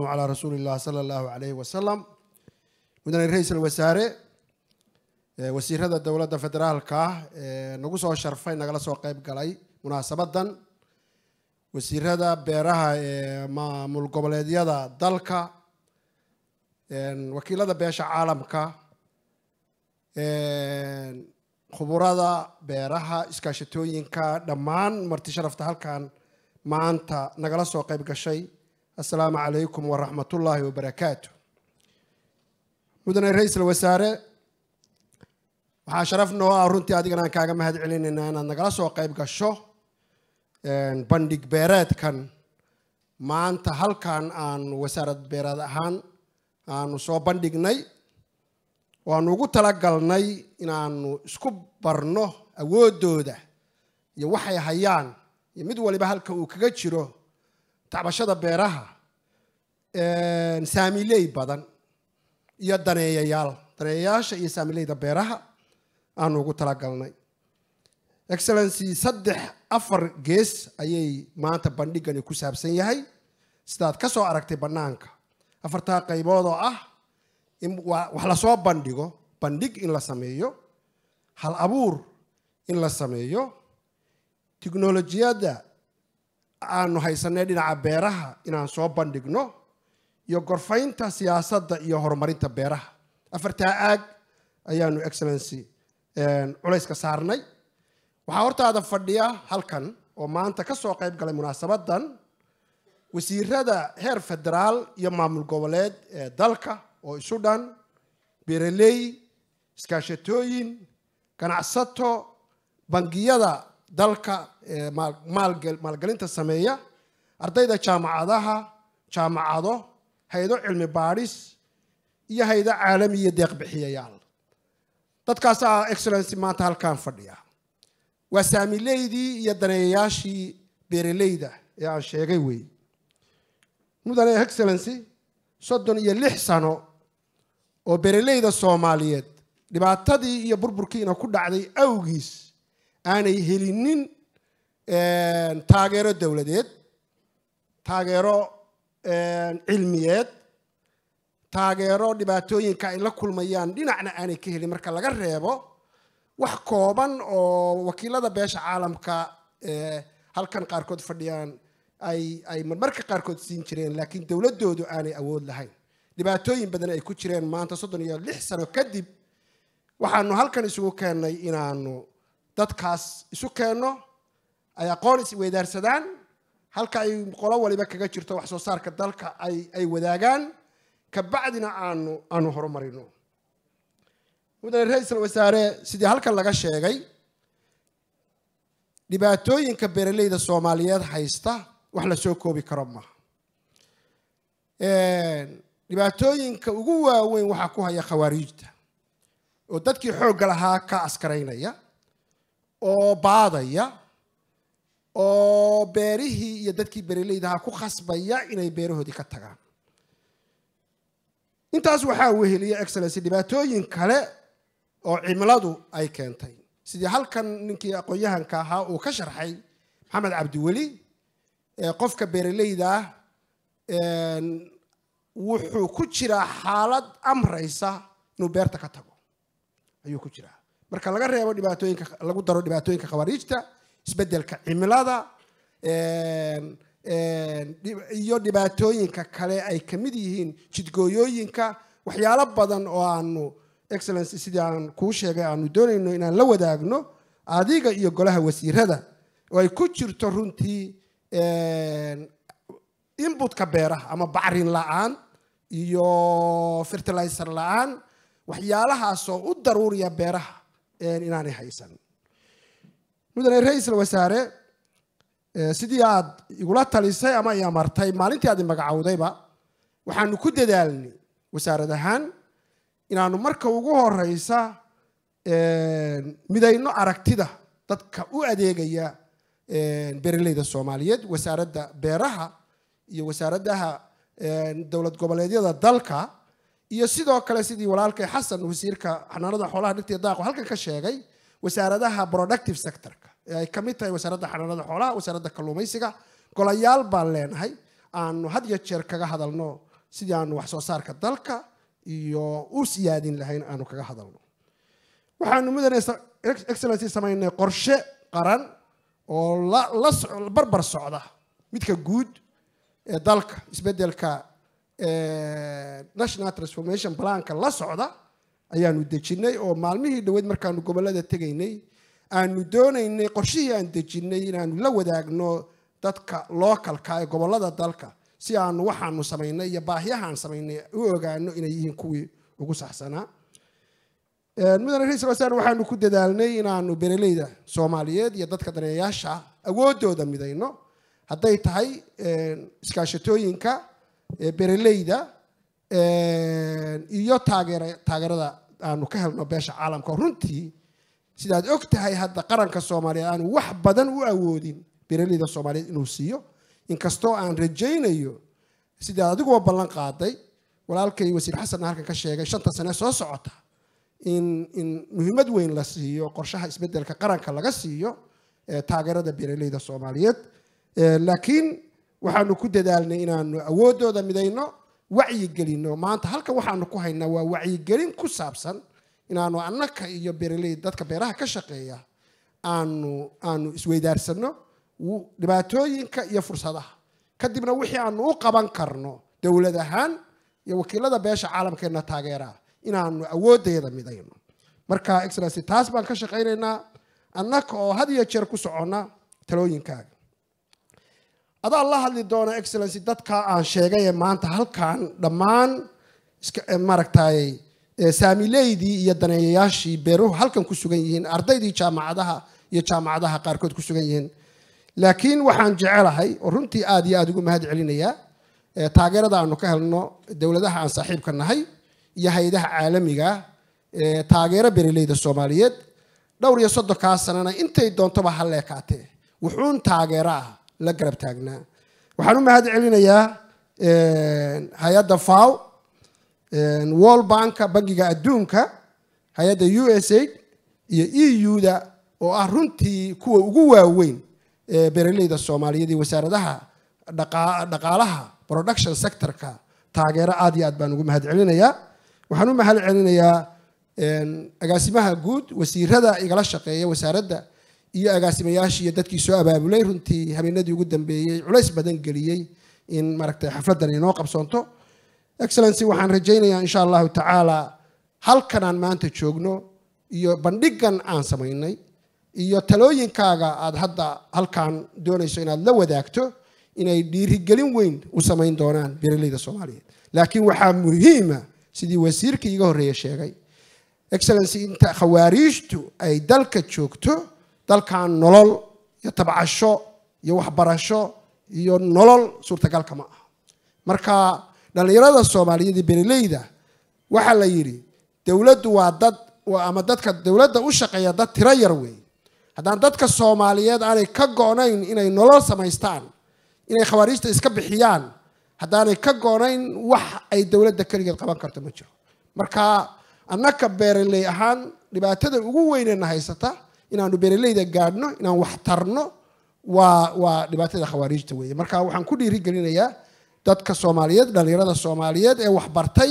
calaa rasuuli illah sala allahu calayhi wasalam mudane ra-iisul wasaare wasiirada dowladda federaalka ah ee nagu soo sharfay nagala soo qeyb galay munaasabadan wasiirada beeraha ee maamul goboleedyada dalka wakiilada beesha caalamka khuburada beeraha iskaashatooyinka dhammaan marti sharafta halkan maanta nagala soo qeyb gashay assalaamu calaykum waraxmatullaahi wabarakaatu mudane ra iisal wasaare waxaa sharaf noo ah runtii adigana aan kaaga mahad celinaynaa inaad nagala soo qeyb gasho bandhig beereedkan maanta halkan aan wasaarad beereed ahaan aanu soo bandhignay waanu ugu talagalnay inaanu isku barno awooddooda iyo waxay hayaan iyo mid waliba halka uu kaga jiro tacbashada beeraha saamiley badan iyo daneeyayaal daneeyayaasha iyo saamileyda beeraha aanu ugu talagalnay excellency saddex afar gees ayay maanta bandhigani ku saabsan yahay sidaad ka soo aragtay bannaanka afartaa qaybood oo ah in inwax lasoo bandhigo bandhig in la sameeyo hal abuur in la sameeyo tiknolojiyadda aanu haysanay dhinaca beeraha inaan soo bandhigno iyo gorfaynta siyaasadda iyo horumarinta beeraha afartaa aag ayaanu excellency culayska saarnay waxaa hortaada fadhiya halkan oo maanta ka soo qayb galay munaasabadan wasiirada heer federaal iyo maamul goboleed ee dalka oo isu dhan beeraley iskaashatooyin ganacsato bangiyada dalka maalgelinta sameeya ardayda jaamacadaha jaamacado hay-ado cilmi baadhis iyo hay-ado caalamiya deeqbixiyayaal dadkaasaa ah, excellency maanta halkaan fadhiya waa saamileydii iyo daneeyayaashii beeraleyda ee aan sheegay wey mudane excellency soddon iyo lix sano oo beeraleyda soomaaliyeed dhibaatadii iyo burburkiina ku dhacday awgiis aanay helinin taageero dowladeed taageero cilmiyeed taageero dhibaatooyinka ay la kulmayaan dhinacna aanay ka helin marka laga reebo wax kooban oo wakiilada beesha caalamka halkan qaarkood fadhiyaan ay ay marmarka qaarkood siin jireen laakiin dowladdoodu aanay awood lahayn dhibaatooyin badan ay ku jireen maanta soddon iyo lix sano kadib waxaanu halkan isugu keennay inaanu dadkaas isu keenno ay aqoon isweydaarsadaan halka ay qolo waliba kaga jirto wax soo saarka dalka ay ay wadaagaan kabacdina aanu aanu horumarino mudane ra-iisal wasaare sidii halkan laga sheegay dhibaatooyinka beeraleyda soomaaliyeed haysta wax la soo koobi karo maaha dhibaatooyinka ugu waaweyn waxaa ku haya khawaariijta oo dadkii xoogga lahaa ka askaraynaya oo baadaya oo beerihii iyo dadkii beereleydahaa ku khasbaya inay beerahoodii ka tagaan intaas waxaa weheliya excellency dhibaatooyin kale oo cimiladu ay keentay sidii halkan ninkii aqoon-yahanka ahaa uu ka sharxay maxamed cabdiweli ee qofka beereleyda ah wuxuu ku jiraa xaalad amraysa inuu beerta ka tago ayuu ku jiraa marka laga reebo dhibaatooyinka lagu daro dhibaatooyinka khawaariijta isbedelka cimilada iyo dhibaatooyinka kale ay kamid yihiin jidgooyooyinka waxyaalo badan oo aanu excellency sidii aan kuu sheegay aanu doonayno inaan la wadaagno adiga iyo golaha wasiirada oo ay ku jirto runtii inbutka beeraha ama bacrin la-aan iyo fertilizer la-aan waxyaalahaasoo u daruuriya beeraha inaanay haysan mudane ra-iisal wasaare sidii aad igula talisay ama i amartay maalintii aad imagacowdayba waxaanu ku dadaalnay wasaarad ahaan inaanu marka ugu horeysa midayno aragtida dadka u adeegaya beeraleyda soomaaliyeed wasaaradda beeraha iyo wasaaradaha dowlad goboleedyada dalka iyo sidoo kale sidii walaalkay xasan wasiirka xanaanada xoolaha dhirtii daaqo halkan ka sheegay wasaaradaha productive sectorka ee ay ka mid tahay wasaaradda xanaanada xoolaha wasaaradda kalluumaysiga golayaal baan leenahay aanu had iyo jeer kaga hadalno sidii aanu wax soo saarka dalka iyo u siyaadin lahayn aanu kaga hadalno waxaanu mudane excellency samaynay qorshe qaran oo la barbar socda midka guud ee dalka isbeddelka national transformation planka la socda ayaanu dejinay oo maalmihii dhaweyd markaanu gobolada tegaynay aanu doonaynay qorshihii aan dejinay inaanu la wadaagno dadka lookalka ee gobolada dalka si aanu waxaanu samaynay iyo baahyahaan samaynay u ogaano inay yihiin kuwii ugu saxsanaa mudane ra-isal wasaar waxaanu ku dadaalnay inaanu bereleyda soomaaliyeed iyo dadka daneeyaasha awoodooda midayno hadday tahay iskaashatooyinka bereleyda iyo taageer taageerada aanu ka helno beesha caalamka runtii sidaad og tahay hadda qaranka soomaaliyeed aanu wax badan u awoodin bereleyda soomaaliyeed inuu siiyo inkastoo aan rajaynayo sidaad adiguba ballan qaaday walaalkay wasiir xasanna halkan ka sheegay shanta sane soo socota in in muhiimad weyn la siiyo qorshaha isbedelka qaranka laga siiyo taageerada bereleyda soomaaliyeed laakiin waxaanu ku dadaalnay inaanu awooddooda midayno wacyigelinno maanta halkan waxaanu ku haynaa waa wacyigelin ku saabsan inaanu annaka iyo beraley dadka beeraha ka shaqeeya aanu aanu isweydaarsano dhibaatooyinka iyo fursadaha kadibna wixii aanu u qaban karno dowlad ahaan iyo wakiilada beesha caalamkeenna taageeraa inaanu awooddeeda midayno marka excellency taas baan ka shaqaynaynaa annaka oo had iyo jeer ku soconna talooyinkaaga adaa la hadli doona excellency dadka aan sheegay ee maanta halkan dhammaan eh, maaragtay eh, saamileydii iyo daneeyayaashii beeruhu halkan ku sugan yihiin ardaydii jaamacadaha iyo jaamacadaha qaarkood ku sugan yihiin laakiin waxaan jecelahay oo runtii aada iyo aada ugu mahad celinayaa eh, taageerada aanu ka helno dowladaha aan saaxiibka nahay iyo hay-adaha caalamiga taageero beeraleyda soomaaliyeed dhowr iyo soddonkaa sanana intay doontoba halleekaatee wuxuun taageero la garab taagnaa waxaan u mahad celinayaa hay-adda faw wall banka bangiga adduunka hay-adda u s aid iyo e u-da oo ah runtii kuwa ugu waaweyn ee beeraleyda soomaaliyeed iyo wasaaradaha dhaqaalaha production sectorka taageero aad iyo aad baan ugu mahad celinayaa waxaan u mahad celinayaa agaasimaha guud wasiirada igala shaqeeya wasaaradda iyo agaasimayaashii iyo dadkii soo abaabulay runtii habeenadii ugu dambeeyey culays badan geliyey in maaragtay xafladdan inoo qabsoonto excellency waxaan rajaynayaa insha allahu tacaala halkan aan maanta joogno iyo bandhigan aan samaynay iyo talooyinkaaga aada hadda halkan doonayso inaad la wadaagto inay dhiirigelin weyn u samayn doonaan beeraleyda soomaaliyeed laakiin waxaa muhiima sidii wasiirkii iga horreeya sheegay excellency inta khawaariijtu ay dalka joogto dalkan nolol iyo tabcasho iyo waxbarasho iyo nolol suurtagalka ma aha marka dhallinyarada soomaaliyadii bereleyda waxaa la yidhi dowladdu waa dad ama dadka dowladda u shaqeeya dad tiro yar weey haddaan dadka soomaaliyeed aanay ka go inay nolol samaystaan inay khawaariijta iska bixiyaan haddaanay ka go wax ay dowladda keligeed qaban karto ma jiro marka annaka beereley ahaan dhibaatada ugu weynena haysata inaanu beeraleyda gaadhno inaan waxtarno waa waa dhibaatada khawaarijta weeye marka waxaan ku dhiirigelinayaa dadka soomaaliyeed dhalinyarada soomaaliyeed ee waxbartay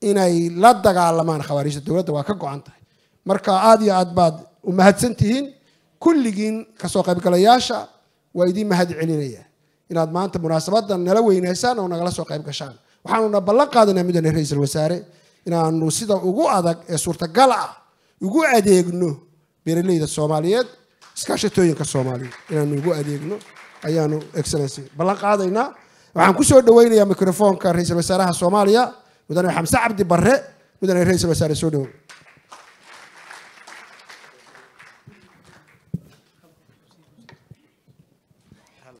inay la dagaalamaan khawaarijta dowladda waa ka go-an tahay marka aada iyo aad baad u mahadsan tihiin kulligiin kasoo qaybgalayaasha waa idiin mahad celinaya inaad maanta munaasabadan nala weynaysaan oo nagala soo qayb gashaan waxaanuna ballan qaadanaa mudane ra-iisul wasaare inaanu sida ugu adag ee suurtagal ah ugu adeegno beeraleyda soomaaliyeed iskaashatooyinka soomaaliyeed inaanu ugu adeegno ayaanu excellency ballan qaadaynaa waxaan kusoo dhaweynayaa microfoonka ra-iisul wasaaraha soomaaliya mudane xamse cabdi barre mudane ra-iisul wasaare soo dhawow